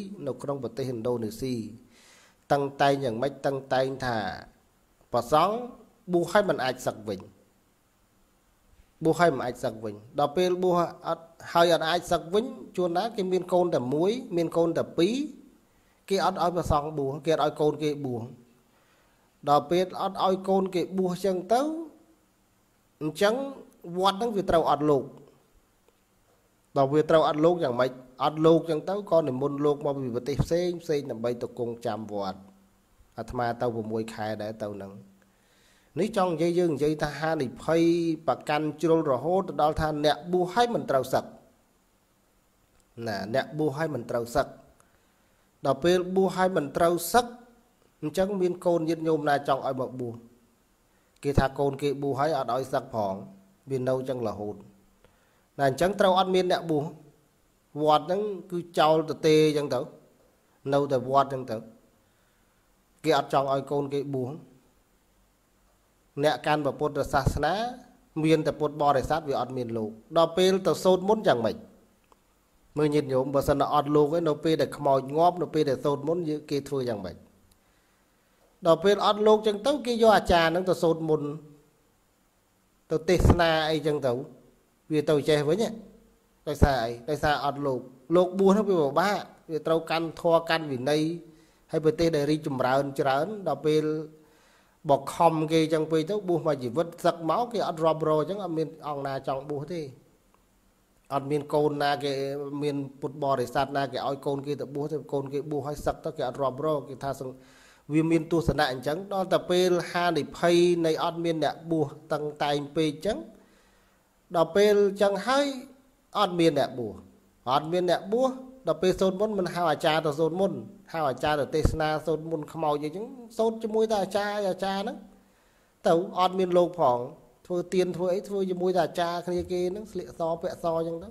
20នៅក្នុងប្រទេសឥណ្ឌូនេស៊ីតឹងតែងយ៉ាងម៉េចតឹងតែងថាប្រសង់បួសឲ្យមិនអាចសឹកវិញបួសឲ្យមិនអាចសឹកវិញ ដល់ពេលបួសអត់ហើយអត់អាចសឹកវិញជួនណាគេមានកូនតែមួយមានកូនតែពីរគេអត់ឲ្យប្រសង់បួសគេអត់ឲ្យកូន គេបួសដល់ពេលអត់ឲ្យកូនគេបួសចឹងទៅអញ្ចឹងវត្តហ្នឹងវាត្រូវអត់លោកដល់វាត្រូវអត់លោកយ៉ាងម៉េចអត់លោកចឹងទៅក៏និមន្តលោកមកពីប្រទេសផ្សេងផ្សេងដើម្បីទៅគង់ចាំវត្តអាត្មាទៅ6ខែដែរទៅនឹងនេះចង់និយាយយើងនិយាយថាហានិភ័យប្រកាន់ជ្រុលរហូតទៅដល់ថាអ្នកបួសហើយមិនត្រូវសឹកណាអ្នកបួសហើយមិនត្រូវសឹកដល់ពេលបួសហើយមិនត្រូវសឹកអញ្ចឹង មានកូនញាតិញោមណាចង់ឲ្យមកបួសគេថាកូន គេបួសហើយអត់ឲ្យសឹកផងវានៅចឹងរហូតតែអញ្ចឹងត្រូវអត់មានអ្នកបួសវត្តហ្នឹងគឺចោលទៅទេអញ្ចឹងទៅ នៅតែវត្តអញ្ចឹងទៅគេអត់ចង់ឲ្យកូនគេបួសអ្នកកាន់ពុទ្ធសាសនា មានតែពុទ្ធបរិស័ទវាអត់មានលោកដល់ពេលទៅសូត្រមន្តយ៉ាងម៉េចមើលញាតិញោមបើសិនអត់លោកឯងនៅពេលដែលខ្មោចងាប់នៅពេលដែលសូត្រមន្តគេធ្វើយ៉ាងម៉េចដល់ពេលអត់លោកចឹងទៅគេយកអាចារ្យហ្នឹងទៅសូត្រមន្តទៅទេសនាអីចឹងទៅវាទៅចេះវិញដោយសារអីដោយសារអត់លោកលោកបួសនោះវាពិបាកវាត្រូវកាន់ធរកាន់វិន័យហើយប្រទេសដែលរីកចម្រើនច្រើនដល់ពេលបកខំគេចឹងពេកទៅបួសមកជីវិតសឹកមកគេអត់រាប់រយចឹងអត់មានអង្គណាចង់បួសទេអត់មានកូនណាគេមានពុទ្ធបរិស័ទណាគេឲ្យកូនគេទៅបួសទៅកូនគេបួសឲ្យសឹកទៅគេអត់រាប់រយគេថាវាមានទស្សនៈអញ្ចឹងដល់តែពេលហានិភ័យនៃអត់មានអ្នកបួសតឹងតែងពេកអញ្ចឹងដល់ពេលចឹងហើយអត់មានអ្នកបួសអត់មានអ្នកបួសដល់ពេលសូត្រមុនមិនហៅអាចារ្យទៅសូត្រមុនហៅអាចារ្យទៅទេសនាសូត្រមុនខ្មោចអីចឹងសូត្រជាមួយតែអាចារ្យអាចារ្យហ្នឹងទៅអត់មាន លោកផងធ្វើទៀនធ្វើអីធ្វើជាមួយតែអាចារ្យគ្នាគេហ្នឹងស្លៀកសពាក់សចឹងទៅ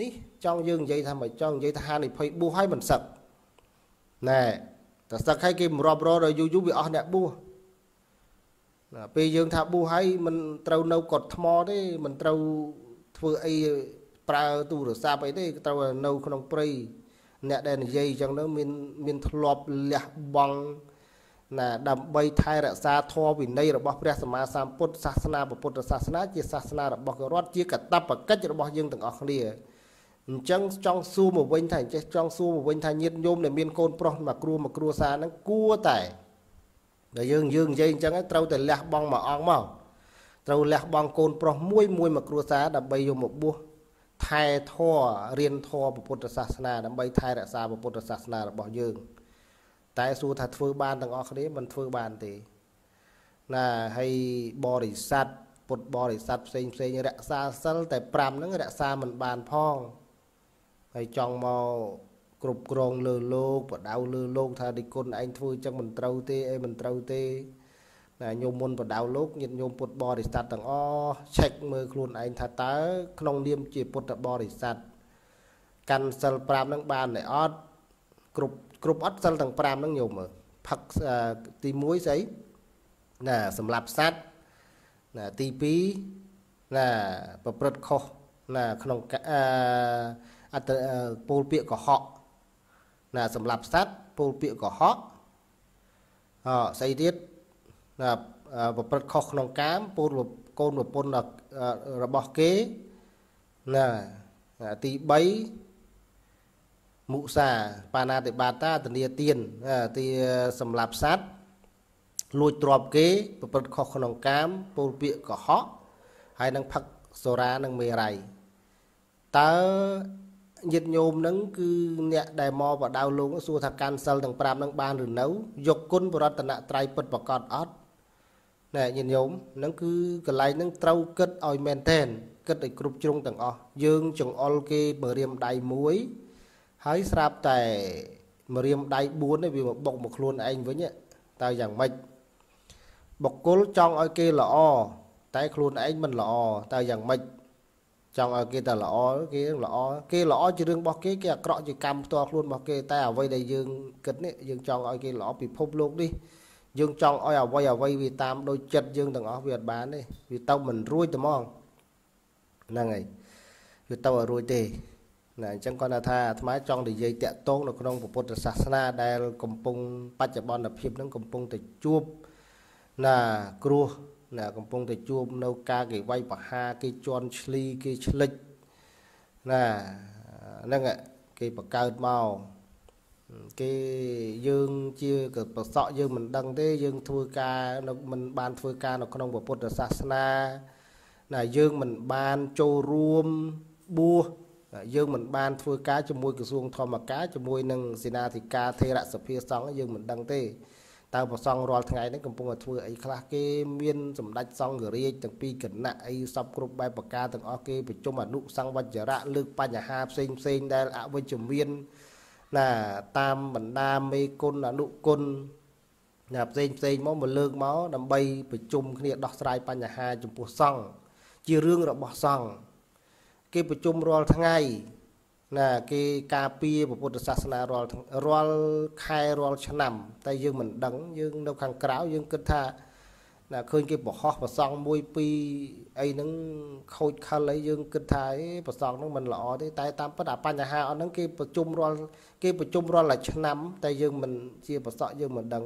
នេះចង់យើងនិយាយថាមិនចង់និយាយថាហានិភ័យបួសហើយមិនសឹកណែតែសឹកហើយគេមិនរាប់រដល់យូរយូរវាអស់អ្នកបួសពេលយើងថាប៊ូហើយមិនត្រូវនៅកត់ថ្មទេមិនត្រូវធ្វើអីប្រើទូរស័ព្ទអីទេត្រូវនៅក្នុងព្រៃអ្នកដែលនិយាយអញ្ចឹងទៅមានមានធ្លាប់លះបង់ណាដើម្បីថែរក្សាធម៌វិន័យរបស់ព្រះសម្មាសម្ពុទ្ធសាសនាពុទ្ធសាសនាជាសាសនារបស់រដ្ឋជាកតបកិច្ចរបស់យើងទាំងអស់គ្នាអញ្ចឹងចង់សួរមកវិញថាអញ្ចេះចង់សួរមកវិញថាញាតិញោមដែលមានកូនប្រុសមកគ្រួមកគ្រួសារហ្នឹងគួរតែដែលយើងយើងនិយាយអញ្ចឹងត្រូវតែលះបង់មួយអង្គមកត្រូវលះបង់កូនប្រុសមួយមួយមកគ្រួសារដើម្បីយកមកបួសថែធัวរៀនធัวពុទ្ធសាសនាដើម្បីថែរក្សាពុទ្ធសាសនារបស់យើង តែសួរថាធ្វើបានទាំងអស់គ្នាមិនធ្វើបានទេណាហើយបរិស័ទពុទ្ធបរិស័ទផ្សេងផ្សេងរក្សាសិលតែ5ហ្នឹងរក្សាមិនបានផងហើយចង់មកគ្រប់គ្រងលើលោកបដៅលើលោកថានិគុណឯងធ្វើចឹងមិនត្រូវទេអីមិនត្រូវទេណាញោមមុនបដៅលោកញាតិញោមពុទ្ធបរិស័ទទាំងអស់ឆែកមើលខ្លួនឯងថាតើក្នុងនាមជាពុទ្ធបរិស័ទកាន់សិល5នឹងបានតែអត់គ្រប់គ្រប់អត់សិលទាំង5នឹងញោមមើលផឹកទី1ស្អីណាសម្រាប់សัตว์ណាទី2ណាប្រព្រឹត្តខុសណាក្នុងអត្តពលពាកកុហកណាសម្រាប់សัตว์ពលពាកកុហកអស្អីទៀតណាប្រព្រឹត្តខុសក្នុងកាមពលកូនប្រពន្ធរបស់គេណាទី3មុសាបាណាតិបាតាធនាទានទីសម្រាប់សัตว์លួចទ្រពគេប្រព្រឹត្តខុសក្នុងកាមពលពាកកុហកហើយនឹងផឹកសូរានិងមេរ័យតើញាតិញោមហ្នឹងគឺអ្នកដែលមកបដៅលោកសួរថាកាន់សិលទាំង5ហ្នឹងបានឬនៅ យកគុណបរតនត្រ័យពិតប្រកបអត់ណែញាតិញោមហ្នឹង គឺកន្លែងហ្នឹងត្រូវគិតឲ្យមែនតែនគិតឲ្យគ្រប់ជ្រុងទាំងអស់យើងចង្អុលគេមករៀមដៃមួយហើយស្រាប់តែមករៀមដៃ4នេះវាមកបុកមកខ្លួនឯងវិញតើយ៉ាងម៉េចបុគ្គលចង់ឲ្យគេល្អតែខ្លួនឯងមិនល្អតើយ៉ាងម៉េចចង់ឲ្យគេតែល្អគេល្អគេល្អជារឿងរបស់គេគេអាក្រក់ជាកម្មផ្ទាល់ខ្លួនរបស់គេតែអ្វីដែលយើងគិតនេះយើងចង់ឲ្យគេល្អពិភពលោកនេះយើងចង់ឲ្យអ្វីអ្វីវាតាមដូចចិត្តយើងទាំងអស់វាអត់បានទេវាទៅមិនរួចទេហ្មងហ្នឹងហើយវាទៅឲ្យរួចទេណាអញ្ចឹងគាត់ថាអាត្មាចង់និយាយតាក់ទងនៅក្នុងពុទ្ធសាសនាដែលកំពុងបច្ចុប្បន្នភាពហ្នឹងកំពុងតែជួបណាគ្រោះណាកំពុងតែជួបនៅការគេវាយប្រហារគេជន់ឈ្លីគេឆ្លិចណាហ្នឹងគេបង្កើតមកគេយើងជាកប្រសក់យើងមិនដឹងទេ យើងធ្វើការនៅមិនបានធ្វើការនៅក្នុងពុទ្ធសាសនាណាយើងមិនបានចូលរួមបួសយើងមិនបានធ្វើការជាមួយក្រសួងធម្មការជាមួយនឹងសេនាធិការថេរសភាសង្ឃយើងមិនដឹងទេតើប្រសងរាល់ថ្ងៃហ្នឹងកំពុងតែធ្វើអីខ្លះគេមានសម្ដេចសង្ឃរាជទាំងពីរគណៈអីសពគ្រប់បែបប្រការទាំងអស់គេប្រជុំអនុសង្វជ្ជរៈលើកបញ្ហាផ្សេងផ្សេងដែលអវិជ្ជមានណា តាមបណ្ដាមេគុណអនុគុណណាផ្សេងផ្សេងមកមកលើកមកដើម្បីប្រជុំគ្នាដោះស្រាយបញ្ហាចំពោះសង្ឃជារឿងរបស់សង្ឃគេប្រជុំរាល់ថ្ងៃណាគេការពារពុទ្ធសាសនារាល់រាល់ខែរាល់ឆ្នាំតែយើងមិនដឹងយើងនៅខាងក្រៅយើងគិតថាណាឃើញគេបរហោះប្រសងមួយពីរអីហ្នឹងខូចខលអីយើងគិតថាអេប្រសងហ្នឹងមិនល្អទេតែតាមពិតអាបញ្ហាអត់ហ្នឹងគេប្រជុំរាល់គេប្រជុំរាល់តែឆ្នាំ តែ យើងមិនជាប្រសក់យើងមិនដឹង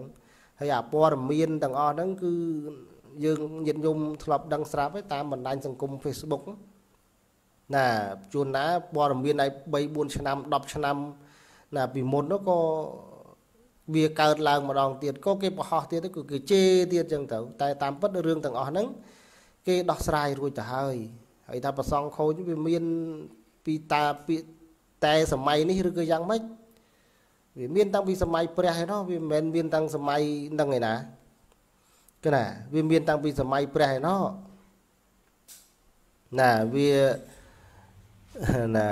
ហើយអាព័ត៌មានទាំងអស់ហ្នឹងគឺយើងញាតិញោមធ្លាប់ដឹងស្រាប់ហើយតាមបណ្ដាញសង្គម Facebook ហ្នឹងណាជួនណាព័ត៌មានឯ3 4ឆ្នាំ10ឆ្នាំ ណាពីមុននោះក៏វាកើតឡើងម្ដងទៀតក៏គេបរហោះទៀតគឺគេជេរទៀតចឹងទៅតែតាមពិតរឿងទាំងអស់ហ្នឹងគេដោះស្រាយរួចទៅហើយហើយថាប្រសងខូចវាមានពីតាពាកតែសម័យនេះឬក៏យ៉ាងម៉េចវាមានតាំងពីសម័យព្រះឯណោះវាមិនមែនមានតាំងសម័យហ្នឹងឯណាគណាវាមានតាំងពីសម័យព្រះឯណោះណាវាណា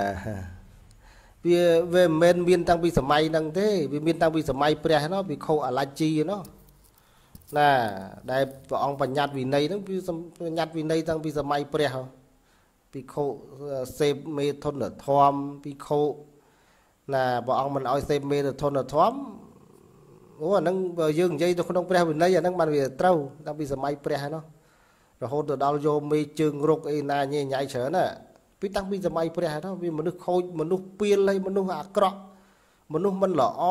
វាវាមិនមែនមានតាំងពីសម័យហ្នឹងទេ វាមានតាំងពីសម័យព្រះណោះវិខុអាឡាជីណោះណាដែលព្រះអង្គបញ្ញត្តិវិន័យហ្នឹងវាបញ្ញត្តិវិន័យតាំងពីសម័យព្រះវិខុសេពមេធនធម្មវិខុណាព្រះអង្គមិនឲ្យសេពមេធនធម្មអូអាហ្នឹងបើយើងនិយាយទៅក្នុងព្រះវិន័យអាហ្នឹងបានវាត្រូវតាំងពីសម័យព្រះណោះរហូតទៅដល់យកមេជើងរុកអីណាញេញ៉ៃច្រើនណាពីតាំងពីសម័យព្រះទៅវាមនុស្សខូចមនុស្សពៀលហើយមនុស្សអាក្រក់មនុស្សមិនល្អ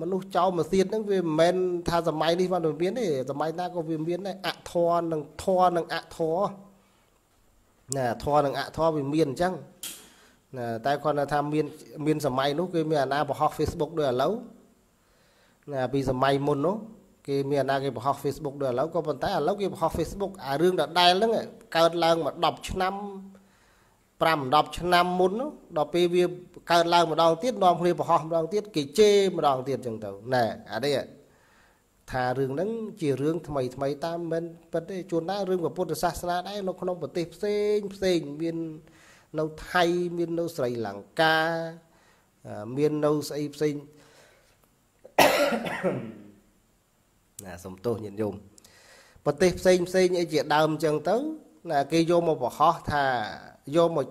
មនុស្សចោលមកទៀតហ្នឹងវាមិនមែនថាសម័យនេះបានមានទេសម័យណាក៏វាមានដែរអធរនិងធរនិងអធរណាធរនិងអធរវាមានអញ្ចឹងណាតែគាត់ថាមានមានសម័យនោះគេមានអាណាបង្ហោះ Facebook ដូចឥឡូវណាពីសម័យមុននោះគេមានអាណាគេបង្ហោះ Facebook ដូចឥឡូវក៏ប៉ុន្តែឥឡូវគេបង្ហោះ Facebook អារឿងដដែលហ្នឹងកើតឡើងមក10ឆ្នាំ5 10ឆ្នាំមុនដល់ពេលវាកើតឡើងម្ដងទៀតនាំគ្នាប្រហោះម្ដងទៀតគេជេរម្ដងទៀតចឹងទៅណែអានេះថារឿងហ្នឹងជារឿងថ្មីថ្មីតាមមិនពិតទេជួនណារឿងពុទ្ធសាសនាដែរនៅក្នុងប្រទេសផ្សេងផ្សេងមាននៅថៃមាននៅស្រីលង្កាមាននៅស្អីផ្សេងណាសំទោសញាតិញោមប្រទេសផ្សេងផ្សេងអីជាដើមចឹងទៅណាគេយកមកប្រហោះថាយកមក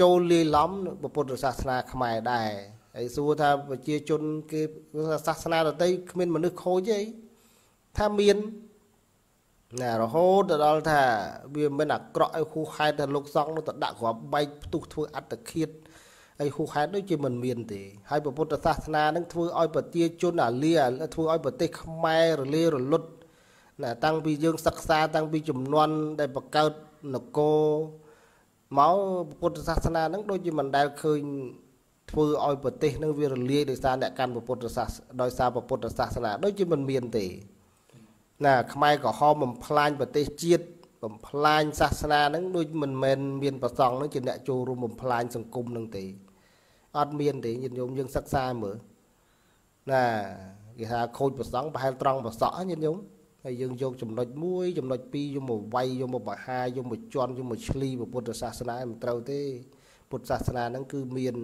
ចូលលាយឡំពុទ្ធសាសនាខ្មែរដែរហើយសួរថាប្រជាជន គេសាសនាដទៃគ្មានមនុស្សខូចទេថាមានណារហូតទៅដល់ថាវាមិនអាក្រក់ឲ្យហ៊ូហេតុថាលោកសង្ឃនោះទៅដាក់ក្របបែកផ្ទុះធ្វើអត្តឃាតឲ្យហ៊ូហេតុដូចជាមិនមានទេហើយពុទ្ធសាសនានឹងធ្វើឲ្យប្រជាជនអាលាធ្វើឲ្យប្រទេសខ្មែររលារលត់ណាតាំងពីយើងសិក្សាតាំងពីចំនួនដែលបង្កើតនគរមកពុទ្ធសាសនាហ្នឹងដូចជាមិនដែលឃើញធ្វើឲ្យប្រទេសនឹងវារលាយដោយសារអ្នកកាន់ពុទ្ធសាសដោយសារពុទ្ធសាសនាដូចជាមិនមានទេណាខ្មែរក្រហមបំផ្លាញប្រទេសជាតិបំផ្លាញសាសនានឹងដូចមិនមែនមានប្រសង់នឹងជាអ្នកចូលរួមបំផ្លាញសង្គមនឹងទេអត់មានទេញាតិញោមយើងសិក្សាមើលណាគេថាខូចប្រសង់ប្រហែលត្រង់ប្រសក់ញាតិញោមហើយយើងយកចំណុច1ចំណុច2យកមកវាយយកមកបរហាយកមកជន់យកមកឆ្លីពុទ្ធសាសនាមិនត្រូវទេ ពុទ្ធសាសនាហ្នឹងគឺមាន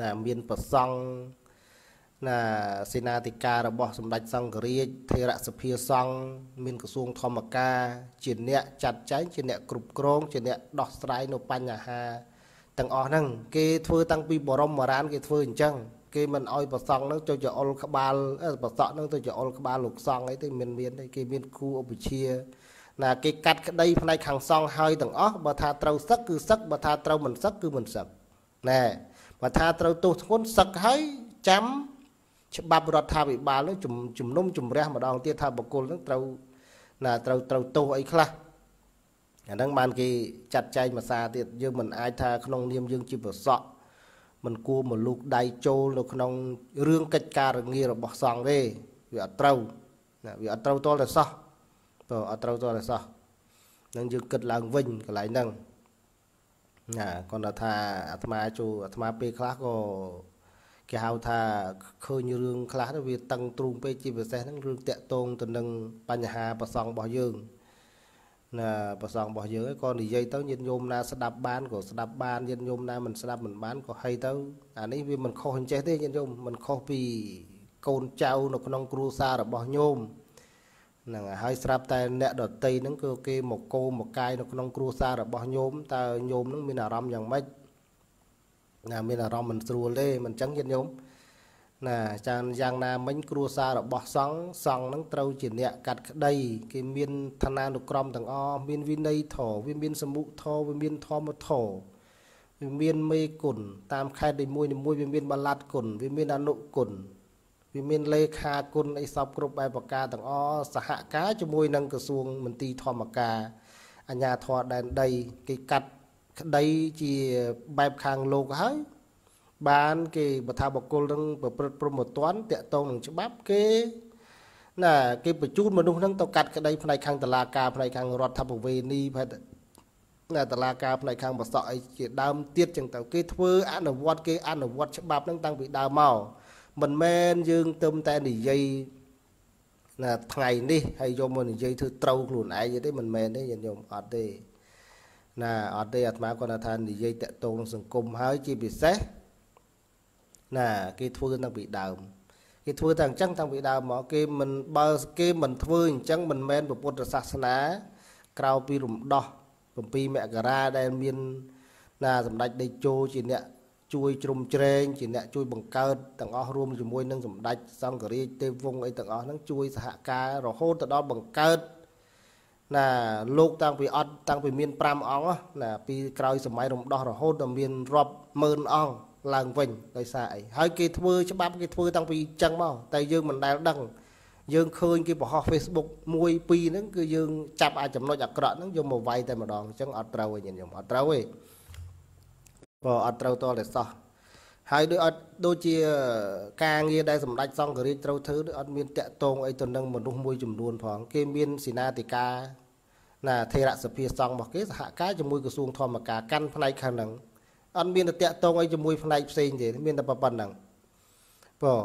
ណាមានប្រសង់ណាសេនាធិការរបស់សម្ដេចសង្ឃរាជថេរសភាសង្ឃមានក្រសួងធម្មការជា អ្នកចាត់ចែងជាអ្នកគ្រប់គ្រងជាអ្នកដោះស្រាយនៅបញ្ហាទាំងអស់ហ្នឹងគេធ្វើតាំងពីបរមបុរាណគេធ្វើអញ្ចឹងគេមិនអោយប្រសង់នឹងចូលជាអុលក្បាលប្រសក់នឹងទៅជាអុលក្បាលលោកសង់អីទៅមាន មានគេមានគូឧបជាណាគេកាត់ក្តី ផ្នែកខាងសង់ហើយទាំងអស់បើថាត្រូវសឹកគឺសឹកបើថាត្រូវមិនសឹកគឺមិនសឹកណែបើថាត្រូវទោសធ្ងន់សឹកហើយចាំច្បាប់រដ្ឋាភិបាលនឹងជំនុំជម្រះម្ដងទៀតថាបុគ្គលនឹងត្រូវណាត្រូវត្រូវទោសអីខ្លះអាហ្នឹងបានគេចាត់ចែងភាសាទៀតយើងមិនអាចថាក្នុង នាមយើងជាប្រសក់មិនគួរមកលូកដៃចូលនៅក្នុងរឿងកិច្ចការងាររបស់សង្ឃទេវាអត់ត្រូវណាវាអត់ត្រូវតលតែសោះបើអត់ត្រូវតលតែសោះនឹងយើងគិតឡើងវិញកន្លែងហ្នឹងណាគាត់ដល់ថាអាត្មាជួអាត្មាពេលខ្លះក៏គេហៅថាឃើញរឿងខ្លះទៅវាតឹងទ្រូងពេកជាពិសេសហ្នឹងរឿងតាក់ទងទៅនឹងបញ្ហាប្រសងរបស់យើងណាប្រសងរបស់យើងក៏និយាយទៅញាតិញោមណាស្ដាប់បានក៏ស្ដាប់បានញាតិញោមណាមិនស្ដាប់មិនបានក៏ហីទៅអានេះវាមិនខុសអញ្ចេះទេញាតិញោមមិនខុសពីកូនចៅ នៅ ក្នុង គ្រួសាររបស់ញោមហ្នឹងហើយស្រាប់តែអ្នកដតីហ្នឹងគឺគេមកគោមកកាយនៅក្នុងគ្រួសាររបស់ញោមតើញោមហ្នឹងមានអារម្មណ៍យ៉ាងម៉េចណាមានអារម្មណ៍មិនស្រួលទេមិនអញ្ចឹងញាតិញោមណាចាយ៉ាងណាមិញគ្រួសាររបស់សង្ឃសង្ឃនឹងត្រូវជាអ្នកកាត់ក្តី គេមានឋានានុក្រមទាំងអស់មានវិន័យធរវាមាន សមុខធរវាមានធម្មធរវាមានមេគុណតាមខេត្តនីមួយៗវាមានបលាត់គុណវាមានអនុគុណវាមានលេខាគុណអីសពគ្រប់បែបប្រការទាំងអស់សហការជាមួយនឹងក្រសួងមន្ទីរធម្មការអាជ្ញាធរដែនដីគេកាត់ក្តីជាបែបខាងលោកហើយបានគេបថាបកុលនឹងប្រព្រឹត្តព្រមទណ្ឌតាក់ទងនឹងច្បាប់គេណាគេបញ្ជូនមនុស្សនឹងទៅកាត់ក្តីផ្នែកខាងតឡាការផ្នែកខាងរដ្ឋបវេនីផ្នែកណាតឡាការផ្នែកខាងបសក់អីជាដើមទៀតចឹងទៅគេធ្វើអនុវត្តគេអនុវត្តច្បាប់នឹងតាំងពីដើមមកមិនមែនយើងទៅតែនិយាយណាថ្ងៃនេះហើយយកមកនិយាយធ្វើត្រូវខ្លួនឯងទេមិនមែនទេញាតិញោមអត់ទេណាអត់ទេអាត្មាគាត់ថានិយាយតាក់ទងសង្គមហើយជាពិសេសណាគេធ្វើតាំងពីដើមគេធ្វើតាំងអញ្ចឹងតាំងពីដើមមកគេមិនបើគេមិនធ្វើអញ្ចឹងមិនមែនពុទ្ធសាសនា ក្រៅពីរំដោះ7មករាដែលមានណាសម្ដេចដេជោជាអ្នកជួយជ្រុំជ្រែងជាអ្នកជួយបង្កើតទាំងអស់រួមជាមួយនឹងសម្ដេចសង្ឃរាជទេវវង្សអីទាំងអស់ហ្នឹងជួយសហការរហូតទៅដល់បង្កើតណាលោកតាំងពីអត់តាំងពីមាន5អង្គណាពីក្រោយសម័យរំដោះរហូតដល់មានរាប់ម៉ឺនអង្គឡើងវិញដោយសារអីហើយគេធ្វើច្បាប់គេធ្វើតាំងពីចឹងមកតែយើងមិនដែលដឹង យើងឃើញគេបង្ហោះ Facebook 1 2ហ្នឹងគឺយើងចាប់អាចចំណុចអាក្រក់ហ្នឹងយកមកវាយតែម្ដងអញ្ចឹងអត់ត្រូវទេញាតិញោមអត់ត្រូវទេបើអត់ត្រូវតតែសោះហើយដូចអត់ដូចជាការងារដែលសម្ដេចសង្ឃរាជត្រូវធ្វើដូចអត់មានតកតងអីទៅនឹងមនុស្សមួយចំនួន ផង គេមានសេនាធិការណាធិរសភាសង្ឃរបស់គេសហការជាមួយក្រសួងធម្មការកាន់ផ្នែកខាងហ្នឹងអត់មានតែតាក់តងអីជាមួយផ្នែកផ្សេងទេមានតែប៉ុណ្្នឹងបង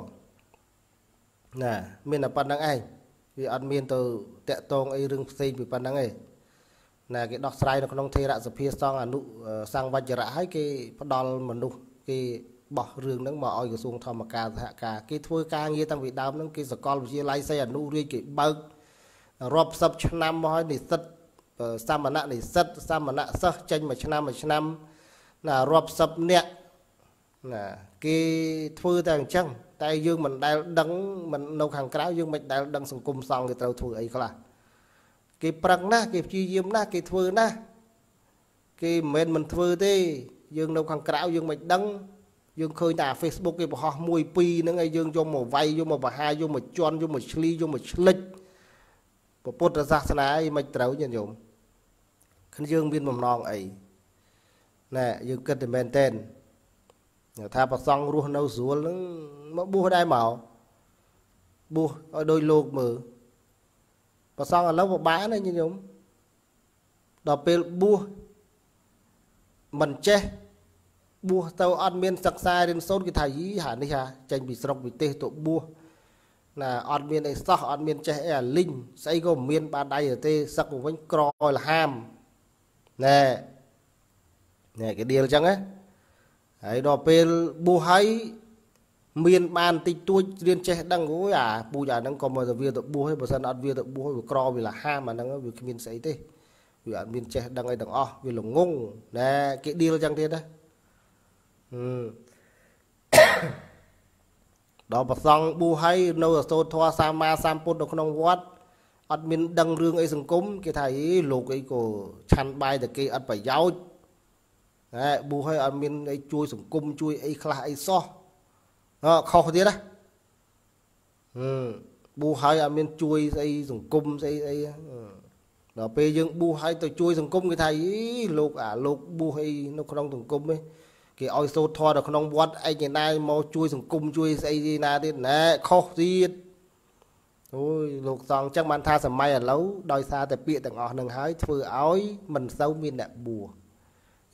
ណាមានតែប៉ុណ្្នឹងឯងវាអត់មានទៅតាក់តងអីរឿងផ្សេងពីប៉ុណ្្នឹងឯងណាគេដោះស្រាយនៅក្នុងធេរសភា សង្ឃអនុសង្ឃវជ្រៈហើយគេផ្ដាល់មនុស្សគេបោះរឿងហ្នឹងមកឲ្យក្រសួងធម្មការសហការគេធ្វើការងារតាំងពីដើមហ្នឹងគេសកលវិទ្យាល័យសីអនុរាជគេបើករាប់សិបឆ្នាំមកហើយនិស្សិត សាមណៈនិស្សិតសាមណៈសិស្សចេញមួយឆ្នាំមួយឆ្នាំណារាប់សិបនាក់ណាគេធ្វើតែអញ្ចឹងតែយើងមិនដែល ដឹងមិននៅខាងក្រៅយើងមិនដែលដឹងសង្គមសងគេត្រូវធ្វើអីខ្លះគេប្រឹងណាស់គេព្យាយាមណាស់គេធ្វើណាស់គេមិនមែនមិនធ្វើទេ យើង នៅខាងក្រៅយើងមិនដឹងយើងឃើញតែ Facebook គេបង្ហោះមួយពីរហ្នឹងឯងយើងយកមកវាយយកមកបង្ហាយយកមកជន់យកមកឆ្លីយកមកឆ្លិចពុទ្ធសាសនាអីមិនត្រូវញាតិញោមគ្នាយើងមានបំណងអីណែយើងគិតតែមែនតែនថាប្រសង់រស់នៅស្រួលនឹងមកបួសដែរមកបួសឲ្យដោយលោកមើលប្រសង់ឥឡូវពិបាកណាស់ញោមដល់ពេលបួសមិនចេះបួសទៅអត់មានសិក្សារៀនសូត្រគេថាយីហានេះហាចេញពីស្រុកវិទេសទៅបួសណាអត់មានអីសោះអត់មានចេះអីអាលីងស្អីក៏មិនមាន បាតដៃទេសឹកវិញក្រលហាមណែនេះគេដៀលអញ្ចឹងណាហើយដល់ពេលបួសហើយមានបានតិចតួចរៀនចេះដឹងអូយអាពូជអាហ្នឹងក៏មកទៅវាទៅបួសឯងបើមិនអត់វាទៅបួសវាក្រវាលហាមអាហ្នឹងវាគ្មានស្អីទេវាអត់មានចេះដឹងអីទាំងអស់វាល្ងងណែគេដៀលចឹងទៀតណាដល់ប្រសង់ប៊ូហើយនៅអសូតធម៌សាមាសំពុទ្ធនៅក្នុងវត្តអត់មានដឹងរឿងអីសង្គមគេថាអីលោកអីក៏ឆាន់បាយតែគេអត់ប្រយោជន៍ហ៎ប៊ូហើយអត់មានអីជួយសង្គមជួយអីខ្លះអីសោះអខុសទៀតណាហឹមប៊ូហើយអត់មាន ជួយស្អីសង្គមស្អីអីដល់ពេលយើងប៊ូហើយទៅជួយសង្គមគេថាអីលោកអាលោកប៊ូអីនៅក្នុង សង្គមឯងគេឲ្យសូត្រធម៌នៅក្នុងវត្តឯងឯណាមកជួយសង្គមជួយស្អីទីណាទៀតណែខុសទៀតអូយលោកសង្ឃចឹងបានថាសម័យឥឡូវដោយសារតែពាក្យទាំងអស់នឹងហើយធ្វើឲ្យមិនសូវមានអ្នកបួស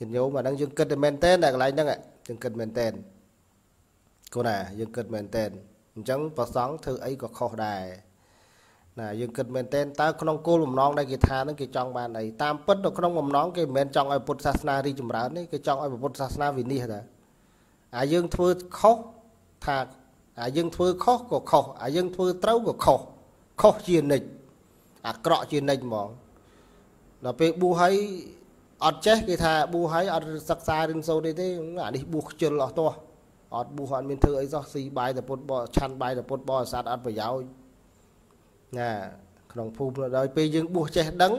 ញាតិញោមអាហ្នឹងយើងគិតតែមែនតែនតែកន្លែងហ្នឹងយើងគិតមែនតែនគូណាយើងគិតមែនតែនអញ្ចឹងប្រសង់ធ្វើអីក៏ខុសដែរណាយើងគិតមែនតែនតើក្នុងគោលបំណងដែលគេថាហ្នឹងគេចង់បានអីតាមពិតនៅក្នុងបំណងគេមិនមែនចង់ឲ្យពុទ្ធសាសនារីចម្រើនទេគេចង់ឲ្យពុទ្ធសាសនាវិនិច្ឆ័យដែរអាយើងធ្វើខុសថាអាយើងធ្វើខុសក៏ខុសអាយើងធ្វើត្រូវក៏ខុសខុសជានិច្ចអាក្រក់ជានិច្ចហ្មងដល់ពេលប៊ូហើយអត់ចេះគេថាប៊ូហើយអត់សិក្សារៀនសូត្រអីទេ អានេះប៊ូខ្ជិលអស់ទាស់អត់ប៊ូអត់មានធ្វើអីសោះស៊ីបាយតែពុតបោឆាន់បាយតែពុតបោសัตว์អត់ប្រយោជន៍ណាក្នុងភូមិដល់ពេលយើងប៊ូចេះដឹង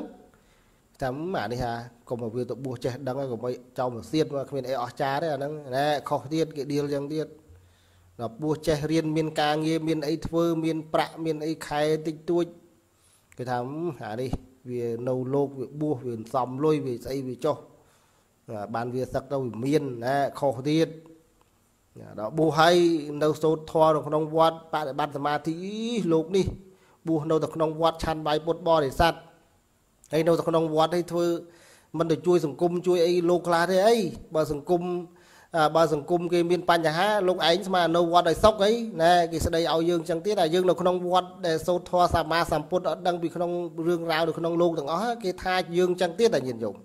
តាមអានេះហាកុំឲ្យវាទៅប៊ូចេះដឹងហើយកុំឲ្យចោលមកសៀតមកគ្មានអីអស់ចាទេអាហ្នឹងណែខុសទៀតគេដៀលយ៉ាងទៀតដល់ប៊ូចេះរៀនមានការងារមានអីធ្វើមាន ប្រាក់មានអីខែតិចតួចគេថាអានេះវានៅលោកវាបួសវាសំលុយវាស្អីវាចុះបានវាសឹកទៅវាមានណាខុសទៀតដល់បួសហើយនៅសូត្រធម៌នៅក្នុងវត្តបដិបត្តិសមាធិលោកនេះបួសនៅតែក្នុងវត្តឆាន់បាយពុទ្ធបរិស័ទហើយនៅតែក្នុងវត្តឯងធ្វើមិនទៅជួយសង្គមជួយអីលោកខ្លះទេអីបើសង្គមបើសង្គមគេមានបញ្ហាលោកឯងស្មើនៅវត្តឲ្យសុកអីណែគេស្ដីឲ្យយើងចឹងទៀតតែយើងនៅ ក្នុងវត្តដែលសូត្រធម៌សម្មាសម្ពុទ្ធអត់ដឹងពីក្នុងរឿងរ៉ាវនៅក្នុងលោកទាំងអស់គេថាយើងចឹងទៀតតែញាតិញោម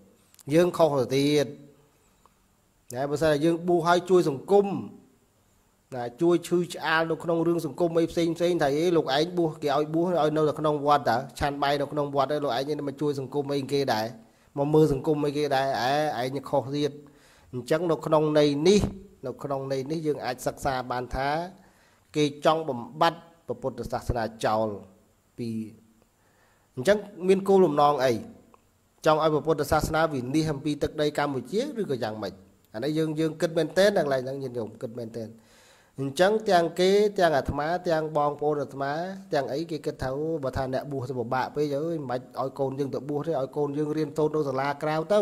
យើងខុសទៅទៀតណែបើសិនតែយើងប៊ូឲ្យជួយសង្គមណាជួយឈឺឆ្អាលនៅក្នុងរឿងសង្គមអីផ្សេងផ្សេងថាអីលោកឯងបួសគេឲ្យបួសឲ្យនៅតែក្នុងវត្តតើឆានបាយនៅក្នុងវត្តឯងលោកឯងមកជួយសង្គមអីគេដែរមកមើលសង្គមអីគេដែរឯឯងខុសទៀតអញ្ចឹង នៅក្នុងន័យនេះនៅក្នុងន័យនេះយើងអាចសិក្សាបានថា គេចង់បំបត្តិពុទ្ធសាសនាចោលពីអញ្ចឹងមានគោលបំណងអីចង់ឲ្យពុទ្ធសាសនាវិនិច្ឆ័យអំពីទឹកដីកម្ពុជាឬក៏យ៉ាងម៉េចអានេះយើងយើងគិតមែនទែនដល់ឡើងហ្នឹងញាតិញោមគិតមែនទែនអញ្ចឹងទាំងគេទាំងអាត្មាទាំងបងប្អូនអាត្មាទាំងអីគេគិតថាអូបើថាអ្នកបួសទៅពិបាកពេកអើយមិនបាច់ឲ្យកូនយើងទៅបួសទេឲ្យកូនយើងរៀនសូត្រនៅសាលាក្រៅទៅ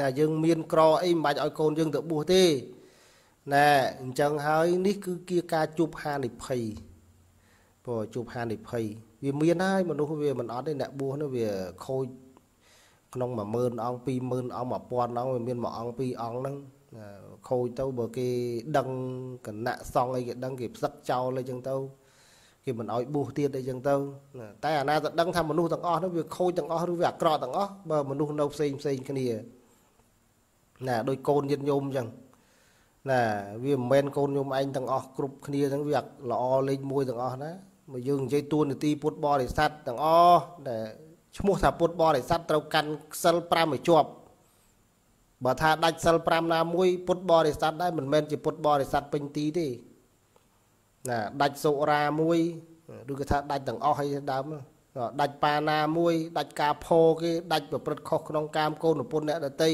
ណាយើងមានក្រអីមិនបាច់ឲ្យកូនយើងទៅបួសទេណែអញ្ចឹងហើយនេះគឺជាការជួបហានិភ័យព្រោះជួបហានិភ័យវាមានហើយមនុស្សវាមិនអត់ទេអ្នកបួសនោះវាខូចក្នុង10000អង្គ20000អង្គ1000អង្គវាមានមួយអង្គពីរអង្គហ្នឹងខូចទៅបើគេដឹងគណៈសង្ឃអីគេដឹងគេផ្សឹកចោលអីចឹងទៅគេមិនអោយបួសទៀតអីចឹងទៅតែអាណាទៅដឹងថាមនុស្សទាំងអស់នោះវាខូចទាំងអស់ឬវាអាក្រក់ទាំងអស់បើមនុស្សនៅផ្សេងផ្សេងគ្នាណាដោយកូនញាតិញោមអញ្ចឹងណាវាមិនមែនកូនញោមឯងទាំងអស់គ្រប់គ្នាទាំងវាល្អលេខមួយទាំងអស់ណាមកយើងនិយាយទួនាទីពុទ្ធបរិស័ទទាំងអស់ដែលឈ្មោះថាពុទ្ធបរិស័ទត្រូវកាន់ខ្សិល5ឲ្យជាប់បើថាដាច់សិល5ណាមួយពុទ្ធបរិស័ទដែរមិនមែនជាពុទ្ធបរិស័ទពេញទីទេណាដាច់សុរាមួយឬក៏ថាដាច់ទាំងអស់ឲ្យដើមដាច់បាណាមួយដាច់ការផោគេដាច់ប្រព្រឹត្តខុសក្នុងកាមកូនប្រពន្ធអ្នកដតី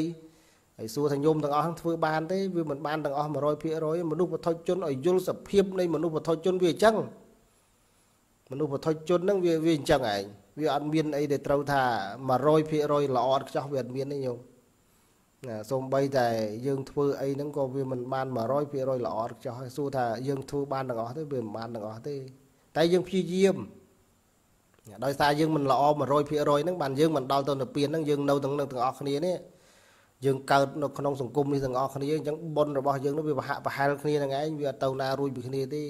ហើយសួរថាញោមទាំងអស់ហ្នឹងធ្វើបានទេវាមិនបានទាំងអស់100%មនុស្សវត្ថុជនឲ្យយល់សភាពនៃមនុស្សវត្ថុជនវាអញ្ចឹងមនុស្សវត្ថុជនហ្នឹងវាវាអញ្ចឹងឯងវាអត់មានអីដែលត្រូវថា100%ល្អអត់ខ្ចោះវាអត់មានទេញោមណាសូម្បីតែយើងធ្វើអីហ្នឹងក៏វាមិនបាន100%ល្អអត់ខ្ចោះហើយសួរថាយើង ធ្វើបានទាំងអស់ទេវាមិនបានទាំងអស់ទេ តែយើងព្យាយាមដោយសារយើងមិនល្អ100%ហ្នឹងបានយើងមិនដល់ទៅនិព្វានហ្នឹងយើងនៅទាំងនឹងទាំងអស់គ្នានេះយើងកើតនៅក្នុងសង្គមនេះទាំងអស់គ្នាអញ្ចឹងបុណ្យរបស់យើងនោះវាប្រហាក់ប្រហែលគ្នានឹងឯងវាអត់ទៅណារួចពីគ្នាទេ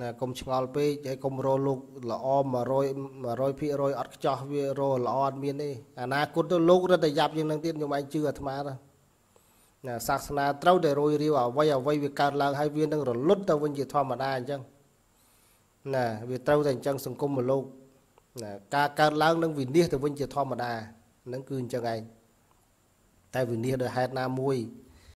ណាកុំឆ្ងល់ពេកហើយកុំរលលោកល្អ100 100%អត់ខ្ចោះវារល្អអត់មានទេអនាគតទៅលោករត់តែយ៉ាប់យើងនឹងទៀតខ្ញុំឯងជឿអាត្មាណាសាសនាត្រូវតែរួយរាវអ្វីអ្វីវាកើតឡើងហើយវានឹងរលត់ទៅវិញជាធម្មតាអញ្ចឹងណាវាត្រូវតែអញ្ចឹងសង្គមមកលោកណាការកើតឡើងនឹងវិនិច្ឆ័យទៅវិញជាធម្មតានឹងគឺអញ្ចឹងឯងតែវិនិច្ឆ័យដោយហេតុណាមួយ